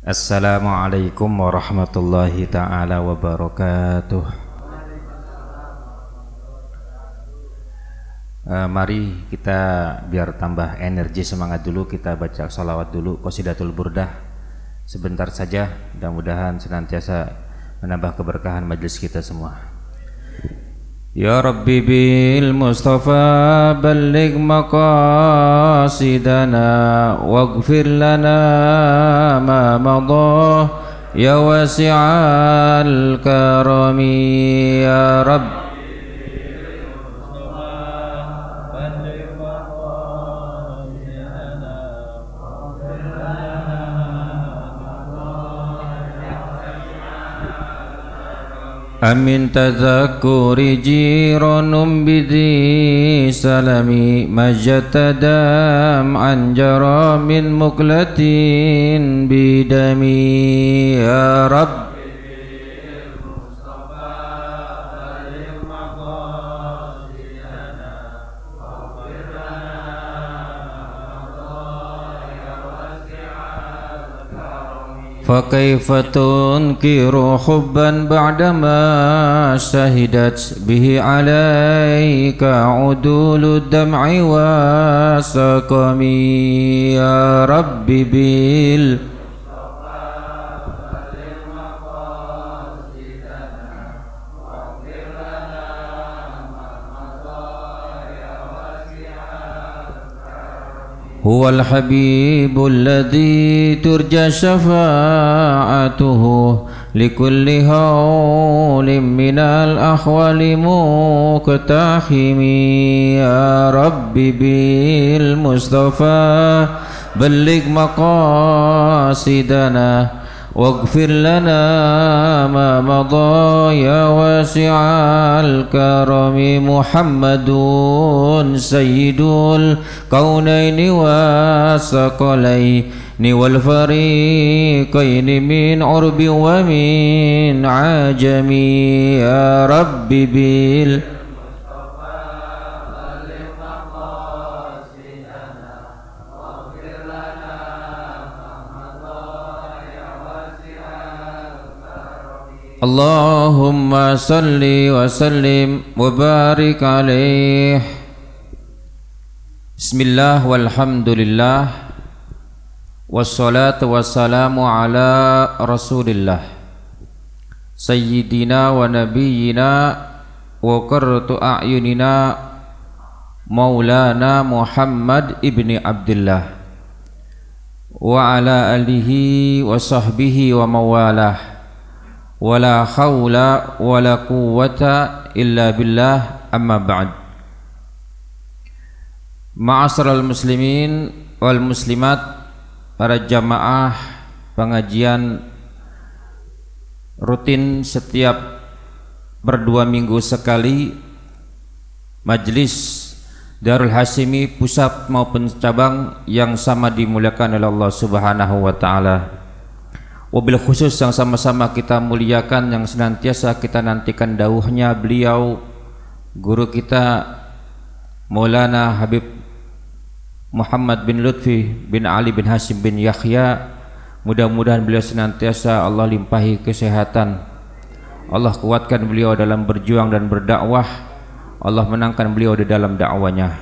Assalamualaikum warahmatullahi taala wabarakatuh. Eh, mari kita biar tambah energi semangat dulu kita baca salawat dulu qasidatul burdah sebentar saja mudah-mudahan senantiasa menambah keberkahan majelis kita semua. يا ربي بالمصطفى بلغ مقاصدنا واغفر لنا ما مضى يا واسع الكرم يا رب أمن تذكر جيران بذي سلم مجت دام عن جرى من مقلة بدم يا رب فكيف تنكر حبا بعدما شهدت به عليك عدول الدمع والسقم يا رب بالحب هو الحبيب الذي ترجى شفاعته لكل هول من الأحوال مقتحم يا رب بالمصطفى بلغ مقاصدنا واغفر لنا ما مضى يا واسع الكرم محمد سيد الكونين والثقلين والفريقين من عرب ومن عجم يا رب بالله اللهم صل وسلم وبارك عليه بسم الله والحمد لله والصلاة والسلام على رسول الله سيدنا ونبينا وقرة أعيننا مولانا محمد ابن عبد الله وعلى آله وصحبه وموالاه wala haula wala quwwata illa billah amma ba'd Ma'asral muslimin wal muslimat para jamaah pengajian rutin setiap berdua minggu sekali majlis Darul Hasimi pusat maupun cabang yang sama dimuliakan oleh Allah Subhanahu wa taala. Wabil khusus yang sama-sama kita muliakan yang senantiasa kita nantikan dauhnya beliau guru kita Maulana Habib Muhammad bin Lutfi bin Ali bin Hasim bin Yahya mudah-mudahan beliau senantiasa Allah limpahi kesehatan Allah kuatkan beliau dalam berjuang dan berdakwah Allah menangkan beliau di dalam dakwanya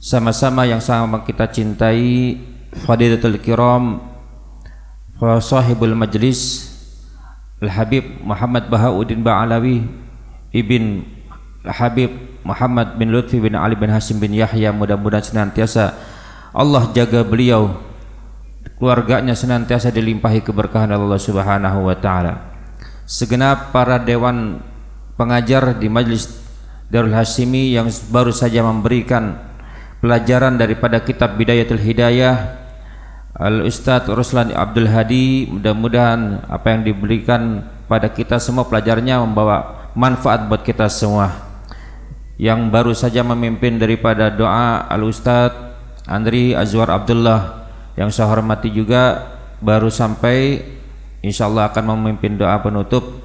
sama-sama yang sama kita cintai Fadilatul Kiram Wa sahibul majlis Al-Habib Muhammad Bahauddin Ba'alawi Ibn Al-Habib Muhammad bin Lutfi bin Ali bin Hasim bin Yahya mudah-mudahan senantiasa Allah jaga beliau keluarganya senantiasa dilimpahi keberkahan Allah Subhanahu wa taala. Segenap para dewan pengajar di Majelis Darul Hasimi yang baru saja memberikan pelajaran daripada kitab Bidayatul Hidayah Al Ustadz Ruslan Abdul Hadi mudah-mudahan apa yang diberikan pada kita semua pelajarnya membawa manfaat buat kita semua yang baru saja memimpin daripada doa Al Ustadz Andri Azwar Abdullah yang saya hormati juga baru sampai insya Allah akan memimpin doa penutup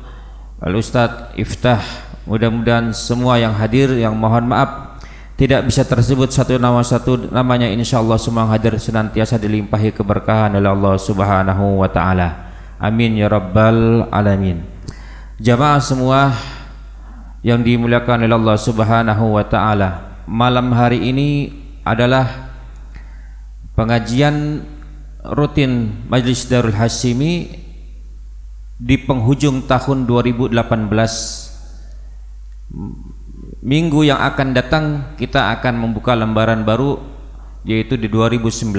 Al Ustadz Iftah mudah-mudahan semua yang hadir yang mohon maaf tidak bisa tersebut satu nama satu namanya insyaallah semua hadir senantiasa dilimpahi keberkahan oleh Allah Subhanahu wa taala. Amin ya rabbal alamin. Jamaah semua yang dimuliakan oleh Allah Subhanahu wa taala, malam hari ini adalah pengajian rutin Majelis Darul Hasimi di penghujung tahun 2018 minggu yang akan datang kita akan membuka lembaran baru yaitu di 2019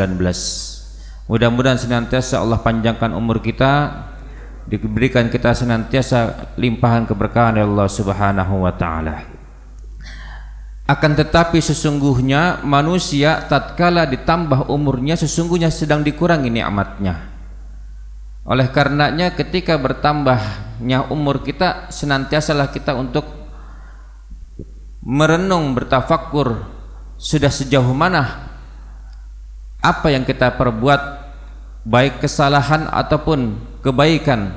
mudah-mudahan senantiasa Allah panjangkan umur kita diberikan kita senantiasa limpahan keberkahan dari Allah Subhanahu wa taala. Akan tetapi sesungguhnya manusia tatkala ditambah umurnya sesungguhnya sedang dikurangi nikmatnya. Oleh karenanya ketika bertambahnya umur kita senantiasalah kita untuk merenung bertafakur sudah sejauh mana apa yang kita perbuat baik kesalahan ataupun kebaikan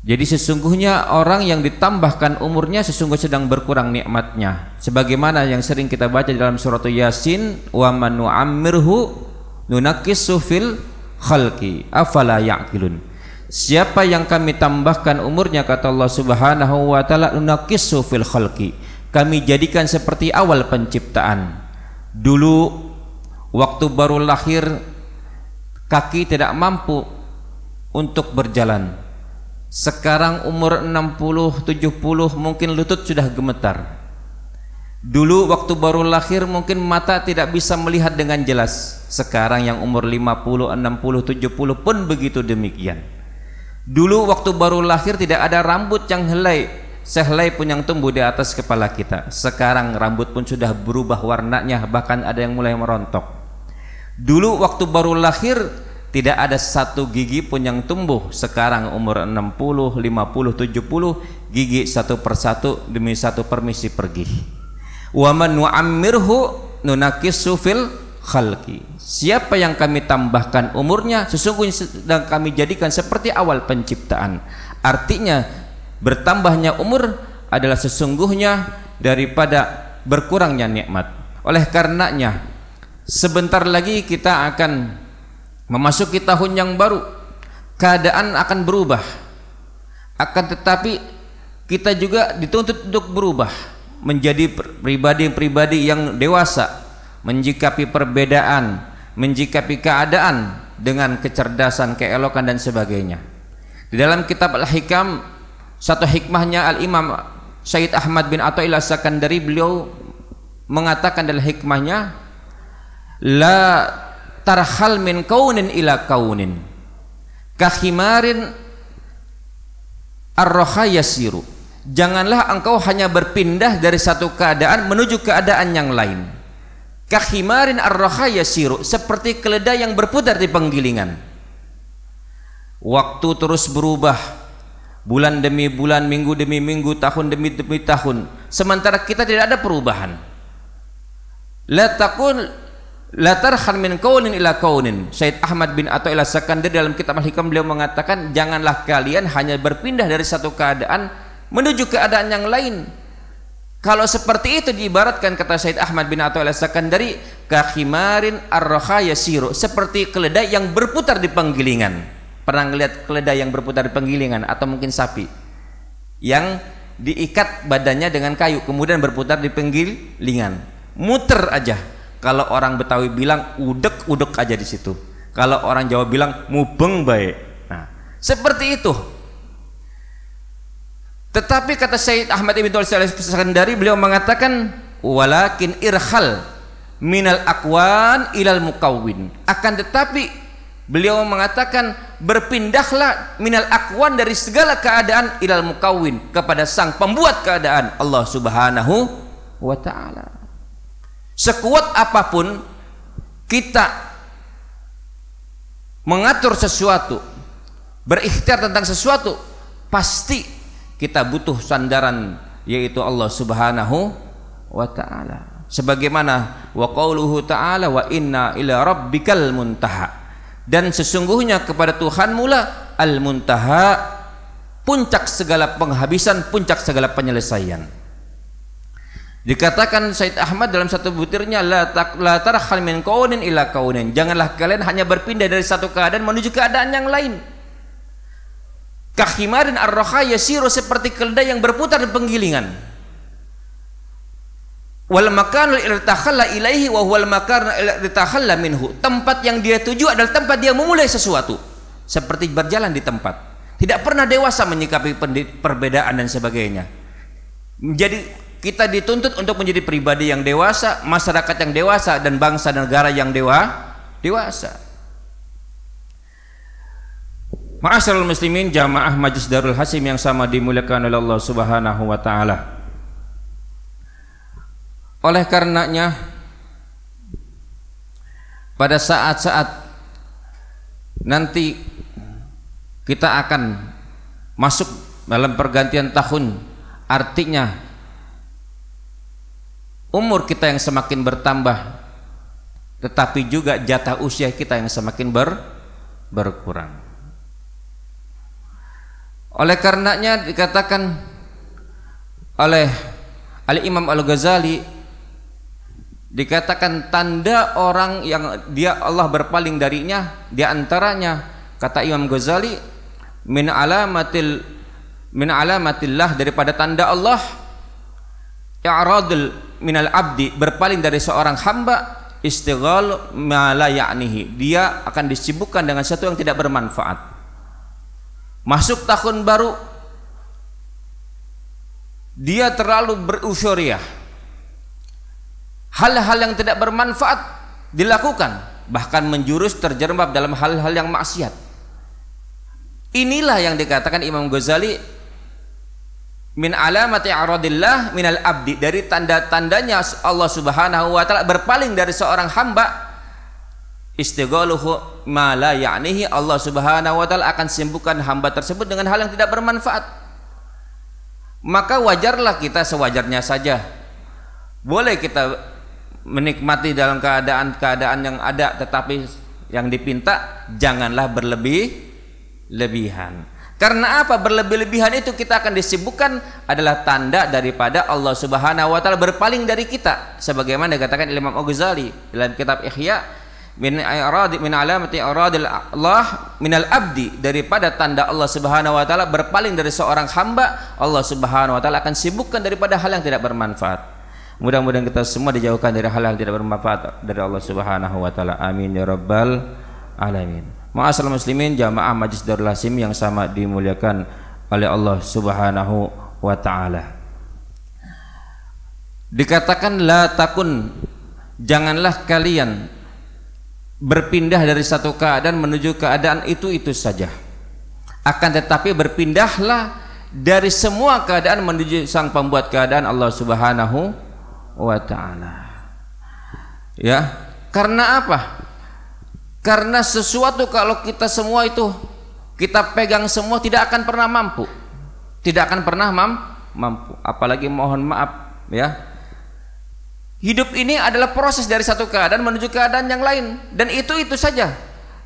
jadi sesungguhnya orang yang ditambahkan umurnya sesungguhnya sedang berkurang nikmatnya. Sebagaimana yang sering kita baca dalam surat Yasin, wa manu amirhu nunakis sufil khalqi afala yaqilun. Siapa yang kami tambahkan umurnya kata Allah Subhanahu wa taala unaqisu fil khalqi. Kami jadikan seperti awal penciptaan. Dulu waktu baru lahir kaki tidak mampu untuk berjalan. Sekarang umur 60, 70 mungkin lutut sudah gemetar. Dulu waktu baru lahir mungkin mata tidak bisa melihat dengan jelas. Sekarang yang umur 50, 60, 70 pun begitu demikian. Dulu waktu baru lahir tidak ada rambut yang helai Sehelai pun yang tumbuh di atas kepala kita Sekarang rambut pun sudah berubah warnanya Bahkan ada yang mulai merontok Dulu waktu baru lahir tidak ada satu gigi pun yang tumbuh Sekarang umur 60, 50, 70 Gigi satu persatu demi satu permisi pergi Waman nu'ammirhu nunakis sufil khalqi siapa yang kami tambahkan umurnya sesungguhnya sedang kami jadikan seperti awal penciptaan artinya bertambahnya umur adalah sesungguhnya daripada berkurangnya nikmat oleh karenanya sebentar lagi kita akan memasuki tahun yang baru keadaan akan berubah akan tetapi kita juga dituntut untuk berubah menjadi pribadi-pribadi yang dewasa menjikapi perbedaan, menjikapi keadaan dengan kecerdasan, keelokan dan sebagainya. Di dalam kitab Al-Hikam satu hikmahnya Al-Imam Syed Ahmad bin Athaillah Sakandari beliau mengatakan dalam hikmahnya la tarhal min kaunin ila kaunin kahimarin arroha yasiru janganlah engkau hanya berpindah dari satu keadaan menuju keadaan yang lain kahimarin arrohaya siru seperti keledai yang berputar di penggilingan waktu terus berubah bulan demi bulan minggu demi minggu tahun demi demi tahun sementara kita tidak ada perubahan la latar la min kaunin ila kaunin Syed Ahmad bin Atha ila Sakandar dalam kitab al-hikam beliau mengatakan janganlah kalian hanya berpindah dari satu keadaan menuju keadaan yang lain kalau seperti itu diibaratkan kata Said Ahmad bin Athaillah Sakandari, kahimarin arrohaya siro seperti keledai yang berputar di penggilingan. Pernah ngelihat keledai yang berputar di penggilingan atau mungkin sapi yang diikat badannya dengan kayu kemudian berputar di penggilingan. Muter aja. Kalau orang Betawi bilang udek-udek aja di situ. Kalau orang Jawa bilang mubeng baik. Nah, seperti itu tetapi kata Syed Ahmad Ibn Al-Sakandari beliau mengatakan walakin irhal minal akwan ilal mukawin. Akan tetapi beliau mengatakan berpindahlah minal akwan dari segala keadaan ilal mukawin kepada sang pembuat keadaan Allah Subhanahu wa taala. Sekuat apapun kita mengatur sesuatu, berikhtiar tentang sesuatu, pasti kita butuh sandaran yaitu Allah Subhanahu wa taala. Sebagaimana wa qauluhu ta'ala wa inna ila rabbikal muntaha. Dan sesungguhnya kepada Tuhan mula al muntaha puncak segala penghabisan, puncak segala penyelesaian. Dikatakan Said Ahmad dalam satu butirnya la tak la tarhal min kaunin ila kaunin. Janganlah kalian hanya berpindah dari satu keadaan menuju keadaan yang lain Kahimarin arroha raha yasiru seperti keledai yang berputar di penggilingan. Wal makan irtahalla ilaihi wa huwal makan irtahalla minhu. Tempat yang dia tuju adalah tempat dia memulai sesuatu. Seperti berjalan di tempat. Tidak pernah dewasa menyikapi perbedaan dan sebagainya. Jadi kita dituntut untuk menjadi pribadi yang dewasa, masyarakat yang dewasa dan bangsa dan negara yang dewa dewasa. Ma'asyarul muslimin jamaah Majlis Darul Hasim yang sama dimuliakan oleh Allah Subhanahu wa taala. Oleh karenanya pada saat-saat nanti kita akan masuk dalam pergantian tahun artinya umur kita yang semakin bertambah tetapi juga jatah usia kita yang semakin ber berkurang. Oleh karenanya dikatakan oleh Ali Imam Al Ghazali dikatakan tanda orang yang dia Allah berpaling darinya di antaranya kata Imam Ghazali min alamatil min alamatillah daripada tanda Allah i'radul minal abdi berpaling dari seorang hamba istighal ma la ya'nihi dia akan disibukkan dengan sesuatu yang tidak bermanfaat masuk tahun baru dia terlalu berusuria hal-hal yang tidak bermanfaat dilakukan bahkan menjurus terjerembab dalam hal-hal yang maksiat inilah yang dikatakan Imam Ghazali min alamati aradillah al abdi dari tanda-tandanya Allah Subhanahu wa taala berpaling dari seorang hamba istighaluhu Mala yaknihi Allah Subhanahu wa taala akan sembuhkan hamba tersebut dengan hal yang tidak bermanfaat. Maka wajarlah kita sewajarnya saja. Boleh kita menikmati dalam keadaan-keadaan yang ada tetapi yang dipinta janganlah berlebih lebihan. Karena apa berlebih-lebihan itu kita akan disibukkan adalah tanda daripada Allah Subhanahu wa taala berpaling dari kita sebagaimana dikatakan Imam Al-Ghazali dalam kitab Ihya min irad min alamati aradil Allah min al abdi daripada tanda Allah Subhanahu wa taala berpaling dari seorang hamba Allah Subhanahu wa taala akan sibukkan daripada hal yang tidak bermanfaat. Mudah-mudahan kita semua dijauhkan dari hal yang tidak bermanfaat dari Allah Subhanahu wa taala. Amin ya rabbal alamin. Ma'asal muslimin jamaah Majlis Darul Hasim yang sama dimuliakan oleh Allah Subhanahu wa taala. Dikatakan la takun janganlah kalian berpindah dari satu keadaan menuju keadaan itu-itu saja. Akan tetapi berpindahlah dari semua keadaan menuju sang pembuat keadaan Allah Subhanahu wa taala. Ya, karena apa? Karena sesuatu kalau kita semua itu kita pegang semua tidak akan pernah mampu. Tidak akan pernah mampu. Apalagi mohon maaf ya, Hidup ini adalah proses dari satu keadaan menuju keadaan yang lain dan itu itu saja.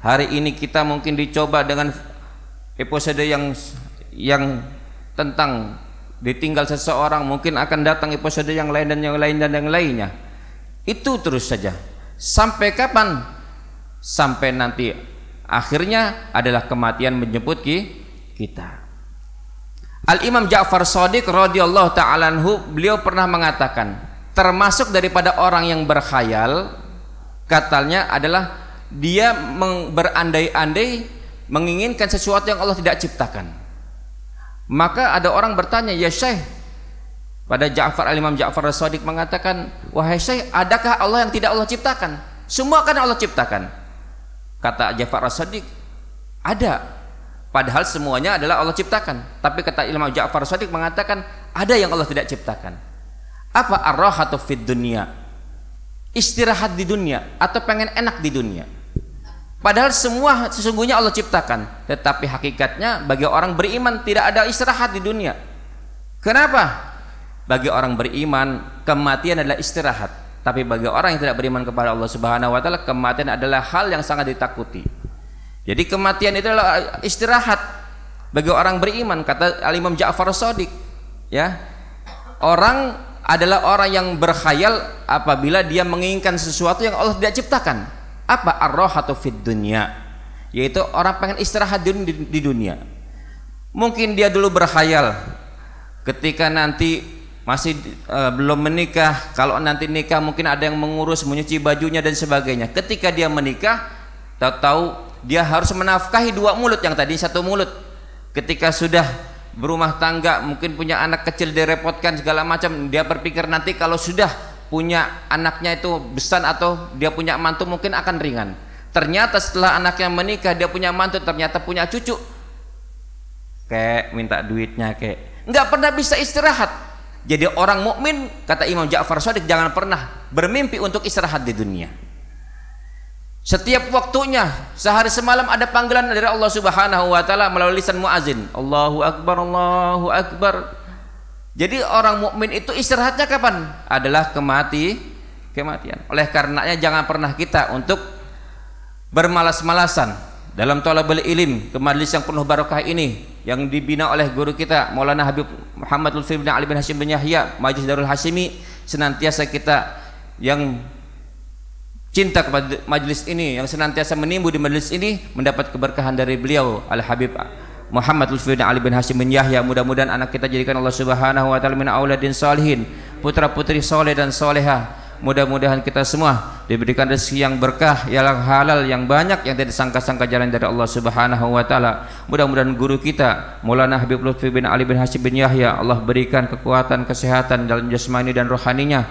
Hari ini kita mungkin dicoba dengan episode yang yang tentang ditinggal seseorang mungkin akan datang episode yang lain dan yang lain dan yang lainnya. Itu terus saja. Sampai kapan? Sampai nanti akhirnya adalah kematian menjemput kita. Al Imam Ja'far Sadiq radhiyallahu taala beliau pernah mengatakan, termasuk daripada orang yang berkhayal katanya adalah dia berandai-andai menginginkan sesuatu yang Allah tidak ciptakan maka ada orang bertanya ya Syekh pada Ja'far al-Imam Ja'far al-Sadiq mengatakan wahai Syekh adakah Allah yang tidak Allah ciptakan semua kan Allah ciptakan kata Ja'far al-Sadiq ada padahal semuanya adalah Allah ciptakan tapi kata Imam Ja'far al-Sadiq mengatakan ada yang Allah tidak ciptakan apa arroh atau fit dunia? Istirahat di dunia atau pengen enak di dunia. Padahal semua sesungguhnya Allah ciptakan, tetapi hakikatnya bagi orang beriman tidak ada istirahat di dunia. Kenapa? Bagi orang beriman kematian adalah istirahat, tapi bagi orang yang tidak beriman kepada Allah Subhanahu wa taala kematian adalah hal yang sangat ditakuti. Jadi kematian itu adalah istirahat, bagi orang beriman kata alimam Imam Ja'far Sadiq ya orang adalah orang yang berkhayal apabila dia menginginkan sesuatu yang Allah tidak ciptakan. Apa arroh atau fit dunia Yaitu orang pengen istirahat di, di, di dunia. Mungkin dia dulu berkhayal ketika nanti masih e, belum menikah, kalau nanti nikah mungkin ada yang mengurus, menyuci bajunya dan sebagainya. Ketika dia menikah, tahu-tahu dia harus menafkahi dua mulut yang tadi satu mulut. Ketika sudah berumah tangga mungkin punya anak kecil direpotkan segala macam dia berpikir nanti kalau sudah punya anaknya itu besar atau dia punya mantu mungkin akan ringan ternyata setelah anaknya menikah dia punya mantu ternyata punya cucu kayak minta duitnya kayak nggak pernah bisa istirahat jadi orang mukmin kata Imam Ja'far Sadiq jangan pernah bermimpi untuk istirahat di dunia setiap waktunya sehari semalam ada panggilan dari Allah Subhanahu wa taala melalui lisan muazin. Allahu akbar, Allahu akbar. Jadi orang mukmin itu istirahatnya kapan? Adalah kemati kematian. Oleh karenanya jangan pernah kita untuk bermalas-malasan dalam talabul ilim ke majelis yang penuh barokah ini yang dibina oleh guru kita Maulana Habib Muhammad Lutfi bin Ali bin Hashim bin Yahya Majlis Darul Hashimi senantiasa kita yang cinta kepada majelis ini yang senantiasa menimbu di majelis ini mendapat keberkahan dari beliau Al Habib Muhammad Lutfi bin Ali bin Hashim bin Yahya mudah-mudahan anak kita jadikan Allah Subhanahu wa taala min auladin salihin putra-putri soleh dan solehah mudah-mudahan kita semua diberikan rezeki yang berkah yang halal yang banyak yang tidak sangka-sangka jalan dari Allah Subhanahu wa taala mudah-mudahan guru kita Maulana Habib Lutfi bin Ali bin Hashim bin Yahya Allah berikan kekuatan kesehatan dalam jasmani dan rohaninya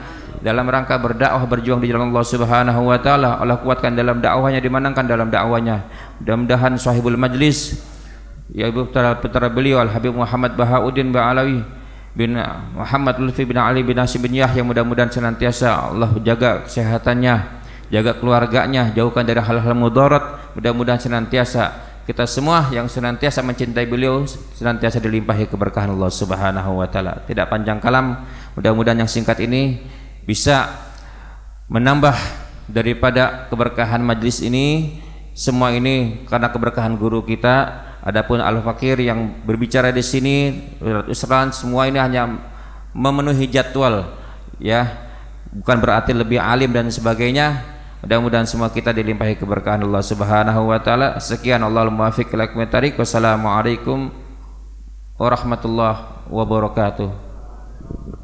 dalam rangka berdakwah berjuang di jalan Allah Subhanahu wa taala. Allah kuatkan dalam dakwahnya dimenangkan dalam dakwahnya. Mudah-mudahan sahibul majlis ya ibu putera, putera beliau Al Habib Muhammad Bahauddin Ba'alawi bin Muhammad Lutfi bin Ali bin Nasib bin Yahya mudah-mudahan senantiasa Allah jaga kesehatannya jaga keluarganya jauhkan dari hal-hal mudarat mudah-mudahan senantiasa kita semua yang senantiasa mencintai beliau senantiasa dilimpahi keberkahan Allah Subhanahu wa taala. Tidak panjang kalam, mudah-mudahan yang singkat ini bisa menambah daripada keberkahan majlis ini semua ini karena keberkahan guru kita adapun al fakir yang berbicara di sini usran semua ini hanya memenuhi jadwal ya bukan berarti lebih alim dan sebagainya mudah-mudahan semua kita dilimpahi keberkahan Allah Subhanahu wa taala sekian Allah muwaffiq lakum wassalamualaikum warahmatullahi wabarakatuh